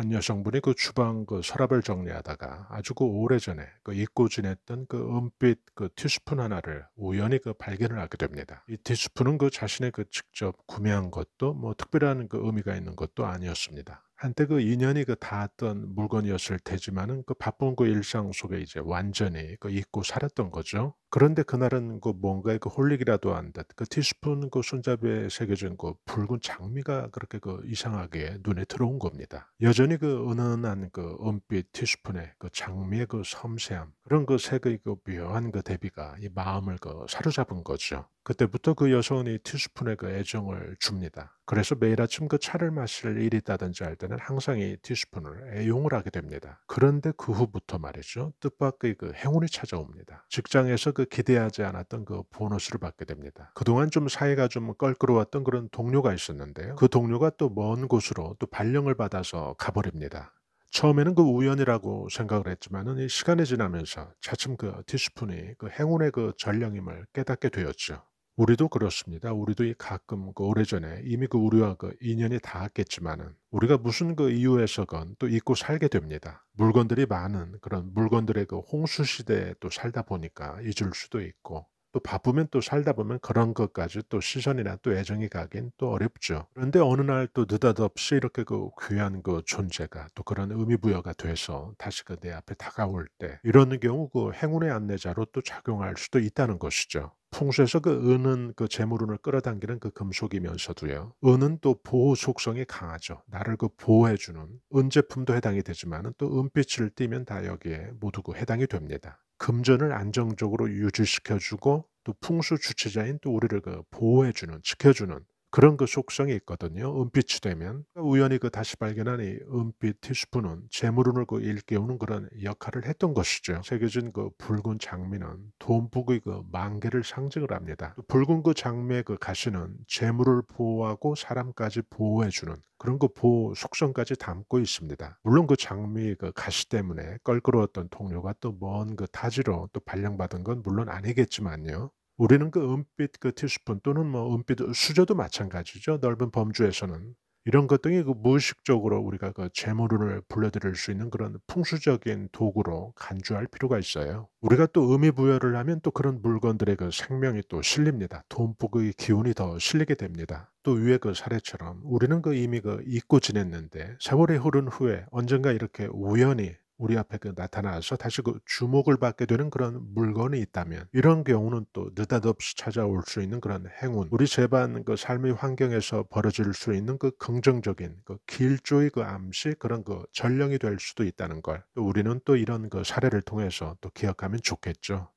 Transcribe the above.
한 여성분이 그 주방 그 서랍을 정리하다가 아주 그 오래전에 그 잊고 지냈던 그 은빛 그 티스푼 하나를 우연히 그 발견을 하게 됩니다. 이 티스푼은 그 자신의 그 직접 구매한 것도 뭐 특별한 그 의미가 있는 것도 아니었습니다. 한때 그 인연이 그 닿았던 물건이었을 테지만은 그 바쁜 그 일상 속에 이제 완전히 그 잊고 살았던 거죠. 그런데 그날은 그 뭔가의 그 홀릭이라도 한듯그 티스푼 그 손잡이에 새겨진 그 붉은 장미가 그렇게 그 이상하게 눈에 들어온 겁니다. 여전히 그 은은한 그 은빛 티스푼의 그 장미의 그 섬세함 그런 그 색의 그 묘한 그 대비가 이 마음을 그 사로잡은 거죠. 그때부터 그 여성이 티스푼의 그 애정을 줍니다. 그래서 매일 아침 그 차를 마실 일이 있다든지 할 때는 항상 이 티스푼을 애용을 하게 됩니다. 그런데 그 후부터 말이죠. 뜻밖의 그 행운이 찾아옵니다. 직장에서 그그 기대하지 않았던 그 보너스를 받게 됩니다. 그동안 좀 사이가 좀 껄끄러웠던 그런 동료가 있었는데요. 그 동료가 또 먼 곳으로 또 발령을 받아서 가버립니다. 처음에는 그 우연이라고 생각을 했지만은 이 시간이 지나면서 차츰 그 디스푼이 그 행운의 그 전령임을 깨닫게 되었죠. 우리도 그렇습니다. 우리도 가끔 그 오래전에 이미 그 우리와 그 인연이 닿았겠지만은 우리가 무슨 그 이유에서건 또 잊고 살게 됩니다. 물건들이 많은 그런 물건들의 그 홍수 시대에 또 살다 보니까 잊을 수도 있고 또 바쁘면 또 살다 보면 그런 것까지 또 시선이나 또 애정이 가긴 또 어렵죠. 그런데 어느 날 또 느닷없이 이렇게 그 귀한 그 존재가 또 그런 의미 부여가 돼서 다시 그 내 앞에 다가올 때 이런 경우 그 행운의 안내자로 또 작용할 수도 있다는 것이죠. 풍수에서 그 은은 그 재물운을 끌어당기는 그 금속이면서도요. 은은 또 보호 속성이 강하죠. 나를 그 보호해주는 은제품도 해당이 되지만 또 은빛을 띠면 다 여기에 모두 그 해당이 됩니다. 금전을 안정적으로 유지시켜주고 또 풍수 주체자인 또 우리를 그 보호해주는 지켜주는 그런 그 속성이 있거든요. 은빛이 되면 그러니까 우연히 그 다시 발견한 이 은빛 티스푼은 재물운을 그 일깨우는 그런 역할을 했던 것이죠. 새겨진 그 붉은 장미는 돈북의 그 만개를 상징을 합니다. 그 붉은 그 장미의 그 가시는 재물을 보호하고 사람까지 보호해주는 그런 그 보호 속성까지 담고 있습니다. 물론 그 장미의 그 가시 때문에 껄끄러웠던 동료가 또 먼 그 타지로 또 발령받은 건 물론 아니겠지만요. 우리는 그 은빛 그 티스푼 또는 뭐 은빛 수저도 마찬가지죠. 넓은 범주에서는 이런 것등이그 무의식적으로 우리가 그 재물을 불러들일 수 있는 그런 풍수적인 도구로 간주할 필요가 있어요. 우리가 또 의미 부여를 하면 또 그런 물건들의 그 생명이 또 실립니다. 돈복의 기운이 더 실리게 됩니다. 또 위에 그 사례처럼 우리는 그 이미 그 잊고 지냈는데 세월이 흐른 후에 언젠가 이렇게 우연히 우리 앞에 그 나타나서 다시 그 주목을 받게 되는 그런 물건이 있다면 이런 경우는 또 느닷없이 찾아올 수 있는 그런 행운 우리 제반 그 삶의 환경에서 벌어질 수 있는 그 긍정적인 그 길조의 그 암시 그런 그 전령이 될 수도 있다는 걸 또 우리는 또 이런 그 사례를 통해서 또 기억하면 좋겠죠.